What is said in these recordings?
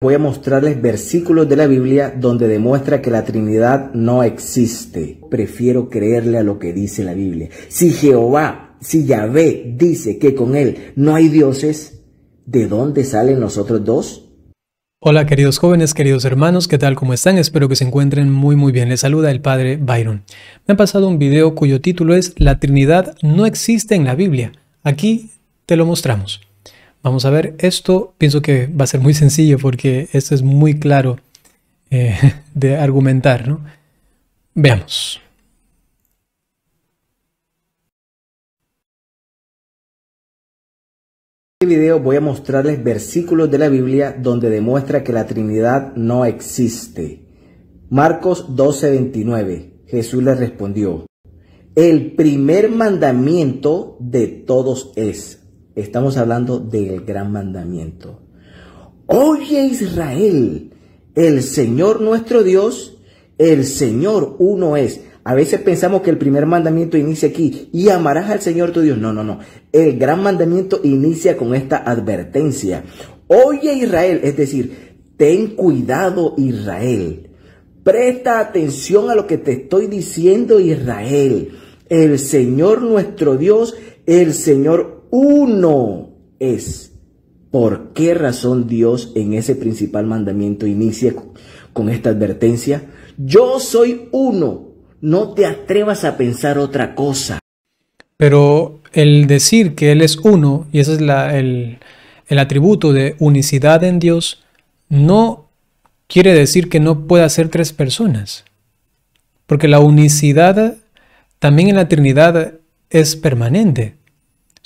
voy a mostrarles versículos de la Biblia donde demuestra que la Trinidad no existe. Prefiero creerle a lo que dice la Biblia. Si Jehová, si Yahvé dice que con él no hay dioses, ¿de dónde salen nosotros dos? Hola queridos jóvenes, queridos hermanos, ¿qué tal? ¿Cómo están? Espero que se encuentren muy muy bien. Les saluda el padre Byron. Me han pasado un video cuyo título es La Trinidad no existe en la Biblia. Aquí te lo mostramos. Vamos a ver, esto pienso que va a ser muy sencillo porque esto es muy claro eh, de argumentar, ¿no? Veamos. En este video voy a mostrarles versículos de la Biblia donde demuestra que la Trinidad no existe. Marcos 12:29. Jesús les respondió, el primer mandamiento de todos es, Estamos hablando del gran mandamiento. Oye Israel, el Señor nuestro Dios, el Señor uno es. A veces pensamos que el primer mandamiento inicia aquí y amarás al Señor tu Dios. No, no, no. El gran mandamiento inicia con esta advertencia. Oye Israel, es decir, ten cuidado Israel. Presta atención a lo que te estoy diciendo Israel. El Señor nuestro Dios, el Señor uno es. ¿Por qué razón Dios en ese principal mandamiento inicia con esta advertencia? Yo soy uno, no te atrevas a pensar otra cosa. Pero el decir que Él es uno, y ese es el, el atributo de unicidad en Dios, no quiere decir que no pueda ser tres personas. Porque la unicidad también en la Trinidad es permanente.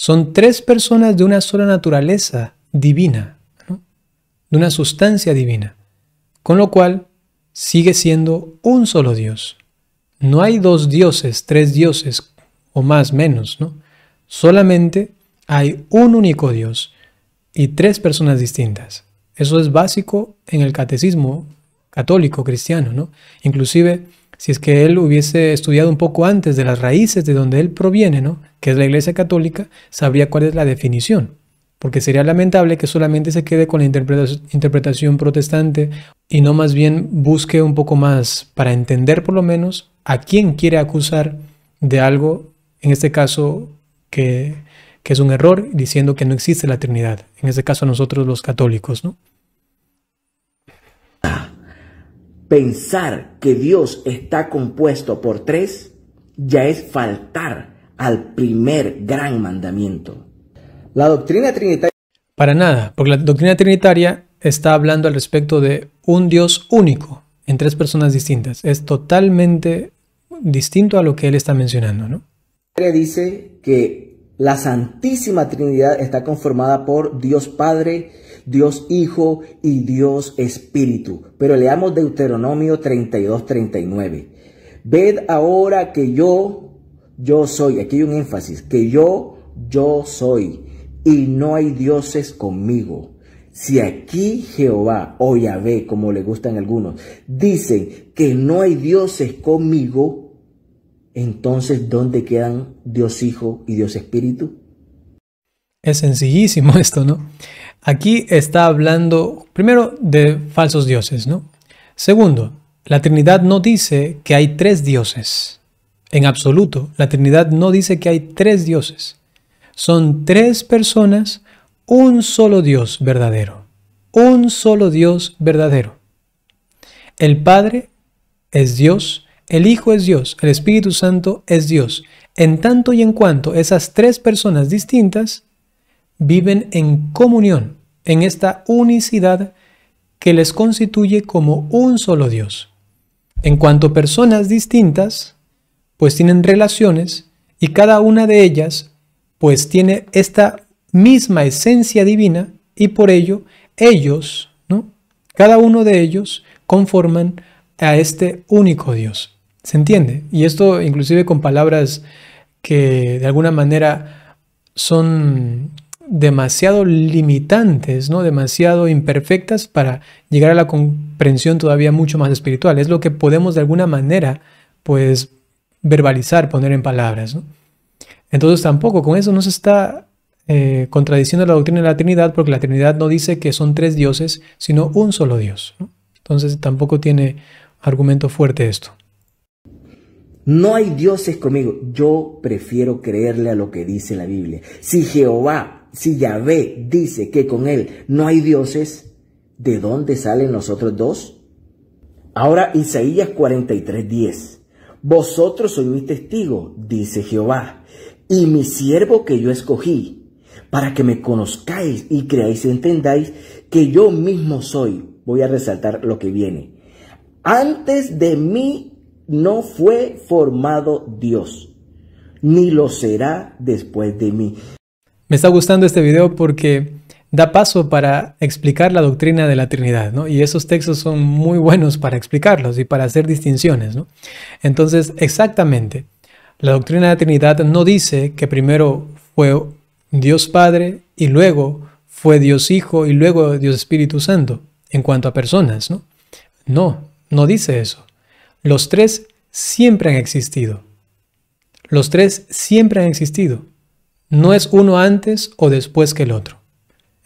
Son tres personas de una sola naturaleza divina, de una sustancia divina, con lo cual sigue siendo un solo Dios. No hay dos dioses, tres dioses o más menos, ¿no? Solamente hay un único Dios y tres personas distintas. Eso es básico en el catecismo católico cristiano, ¿no? Inclusive si es que él hubiese estudiado un poco antes de las raíces de donde él proviene, ¿no? que es la Iglesia Católica, sabría cuál es la definición, porque sería lamentable que solamente se quede con la interpretación protestante y no más bien busque un poco más para entender por lo menos a quién quiere acusar de algo, en este caso que, que es un error, diciendo que no existe la Trinidad, en este caso nosotros los católicos, ¿no? Pensar que Dios está compuesto por tres ya es faltar al primer gran mandamiento. La doctrina trinitaria... Para nada, porque la doctrina trinitaria está hablando al respecto de un Dios único en tres personas distintas. Es totalmente distinto a lo que él está mencionando, ¿no? Dice que la Santísima Trinidad está conformada por Dios Padre, Dios Hijo y Dios Espíritu. Pero leamos Deuteronomio 32, 39. Ved ahora que yo, yo soy, aquí hay un énfasis, que yo, yo soy, y no hay dioses conmigo. Si aquí Jehová o Yahvé, como le gustan algunos, dicen que no hay dioses conmigo, entonces ¿dónde quedan Dios Hijo y Dios Espíritu? Es sencillísimo esto, ¿no? Aquí está hablando, primero, de falsos dioses, ¿no? Segundo, la Trinidad no dice que hay tres dioses. En absoluto, la Trinidad no dice que hay tres dioses. Son tres personas, un solo Dios verdadero. Un solo Dios verdadero. El Padre es Dios, el Hijo es Dios, el Espíritu Santo es Dios. En tanto y en cuanto esas tres personas distintas viven en comunión, en esta unicidad que les constituye como un solo Dios. En cuanto personas distintas, pues tienen relaciones y cada una de ellas pues tiene esta misma esencia divina y por ello ellos, ¿no? Cada uno de ellos conforman a este único Dios. ¿Se entiende? Y esto inclusive con palabras que de alguna manera son demasiado limitantes, ¿no? demasiado imperfectas para llegar a la comprensión todavía mucho más espiritual. Es lo que podemos de alguna manera pues verbalizar, poner en palabras. Entonces tampoco con eso no se está eh, contradiciendo la doctrina de la Trinidad porque la Trinidad no dice que son tres dioses, sino un solo Dios. Entonces tampoco tiene argumento fuerte esto. No hay dioses conmigo. Yo prefiero creerle a lo que dice la Biblia. Si Jehová, si Yahvé dice que con él no hay dioses, ¿de dónde salen los otros dos? Ahora Isaías 43:10. Vosotros sois mi testigo, dice Jehová, y mi siervo que yo escogí, para que me conozcáis y creáis y entendáis que yo mismo soy. Voy a resaltar lo que viene. Antes de mí no fue formado Dios, ni lo será después de mí. Me está gustando este video porque da paso para explicar la doctrina de la Trinidad, ¿no? Y esos textos son muy buenos para explicarlos y para hacer distinciones, ¿no? Entonces, exactamente, la doctrina de la Trinidad no dice que primero fue Dios Padre y luego fue Dios Hijo y luego Dios Espíritu Santo en cuanto a personas, ¿no? No, no dice eso. Los tres siempre han existido. Los tres siempre han existido. No es uno antes o después que el otro.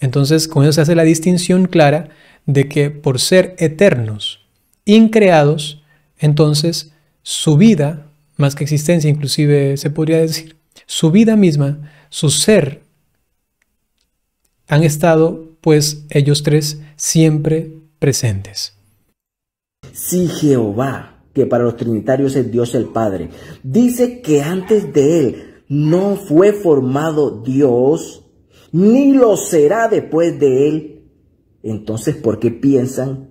Entonces, con eso se hace la distinción clara de que por ser eternos, increados, entonces su vida, más que existencia inclusive se podría decir, su vida misma, su ser, han estado pues ellos tres siempre presentes. Si Jehová, que para los trinitarios es Dios el Padre, dice que antes de él no fue formado Dios, ni lo será después de él. Entonces, ¿por qué piensan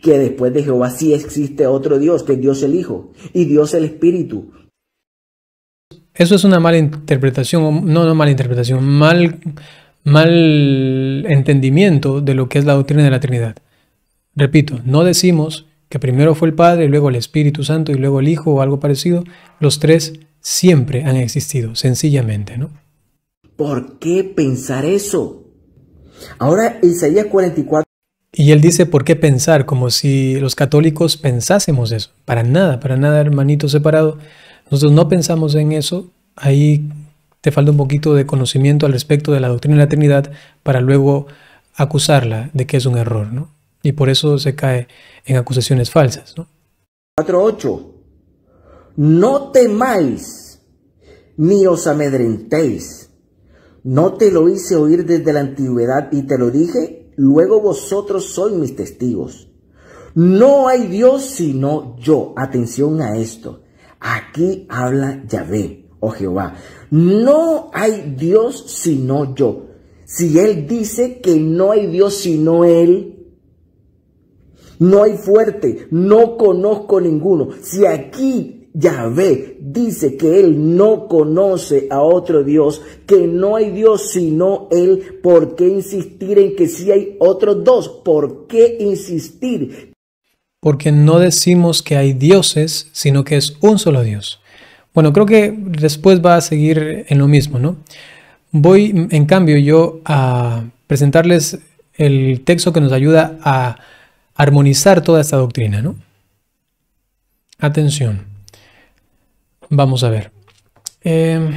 que después de Jehová sí existe otro Dios, que es Dios el Hijo y Dios el Espíritu? Eso es una mala interpretación, no, no mala interpretación, mal, mal entendimiento de lo que es la doctrina de la Trinidad. Repito, no decimos que primero fue el Padre, luego el Espíritu Santo y luego el Hijo o algo parecido. Los tres siempre han existido, sencillamente, ¿no? ¿Por qué pensar eso? Ahora Isaías 44. Y él dice, ¿por qué pensar? Como si los católicos pensásemos eso. Para nada, para nada, hermanito separado. Nosotros no pensamos en eso. Ahí te falta un poquito de conocimiento al respecto de la doctrina de la Trinidad para luego acusarla de que es un error, ¿no? Y por eso se cae en acusaciones falsas, 4.8. No temáis, ni os amedrentéis, no te lo hice oír desde la antigüedad y te lo dije, luego vosotros sois mis testigos. No hay Dios sino yo. Atención a esto. Aquí habla Yahvé o oh Jehová. No hay Dios sino yo. Si Él dice que no hay Dios sino Él, no hay fuerte, no conozco ninguno. Si aquí Yahvé dice que él no conoce a otro Dios, que no hay Dios sino él. ¿Por qué insistir en que sí hay otros dos? ¿Por qué insistir? Porque no decimos que hay dioses, sino que es un solo Dios. Bueno, creo que después va a seguir en lo mismo, ¿no? Voy, en cambio, yo a presentarles el texto que nos ayuda a armonizar toda esta doctrina, ¿no? Atención. Vamos a ver. Em,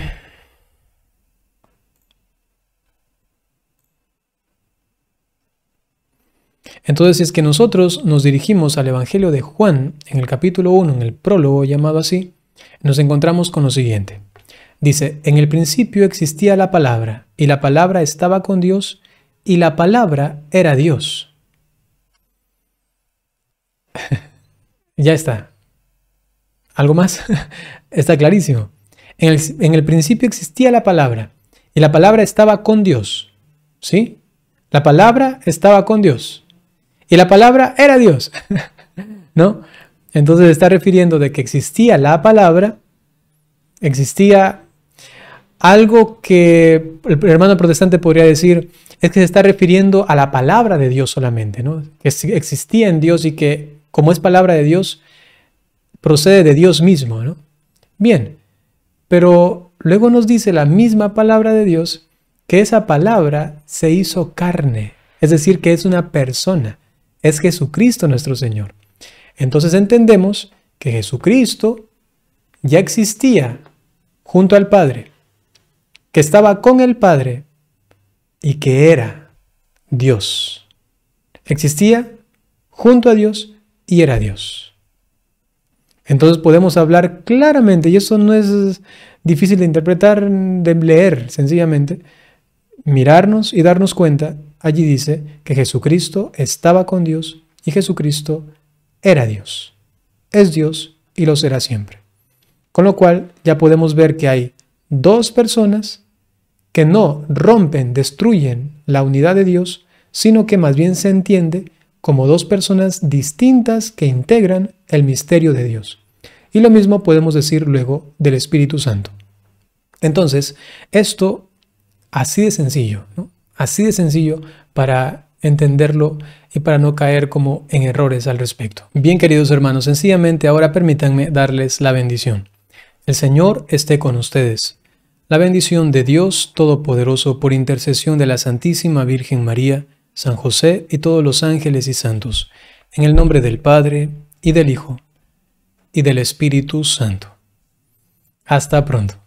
entonces, si es que nosotros nos dirigimos al Evangelio de Juan, en el capítulo 1, en el prólogo llamado así, nos encontramos con lo siguiente. Dice, en el principio existía la palabra, y la palabra estaba con Dios, y la palabra era Dios. ya está, ¿Algo más? Está clarísimo. En el, principio existía la palabra y la palabra estaba con Dios. ¿Sí? La palabra estaba con Dios y la palabra era Dios. ¿No? Entonces está refiriendo de que existía la palabra, existía algo que el hermano protestante podría decir es que se está refiriendo a la palabra de Dios solamente, ¿no? Que existía en Dios y que como es palabra de Dios, procede de Dios mismo, ¿no? Bien, pero luego nos dice la misma palabra de Dios que esa palabra se hizo carne, es decir, que es una persona, es Jesucristo nuestro Señor. Entonces entendemos que Jesucristo ya existía junto al Padre, que estaba con el Padre y que era Dios. Existía junto a Dios y era Dios. Entonces podemos hablar claramente, y eso no es difícil de interpretar, de leer sencillamente, mirarnos y darnos cuenta, allí dice que Jesucristo estaba con Dios y Jesucristo era Dios, es Dios y lo será siempre. Con lo cual ya podemos ver que hay dos personas que no rompen, destruyen la unidad de Dios, sino que más bien se entiende como dos personas distintas que integran el misterio de Dios. Y lo mismo podemos decir luego del Espíritu Santo. Entonces, esto así de sencillo, así de sencillo para entenderlo y para no caer como en errores al respecto. Bien queridos hermanos, sencillamente ahora permítanme darles la bendición. El Señor esté con ustedes. La bendición de Dios Todopoderoso por intercesión de la Santísima Virgen María, San José y todos los ángeles y santos, en el nombre del Padre, y del Hijo, y del Espíritu Santo. Hasta pronto.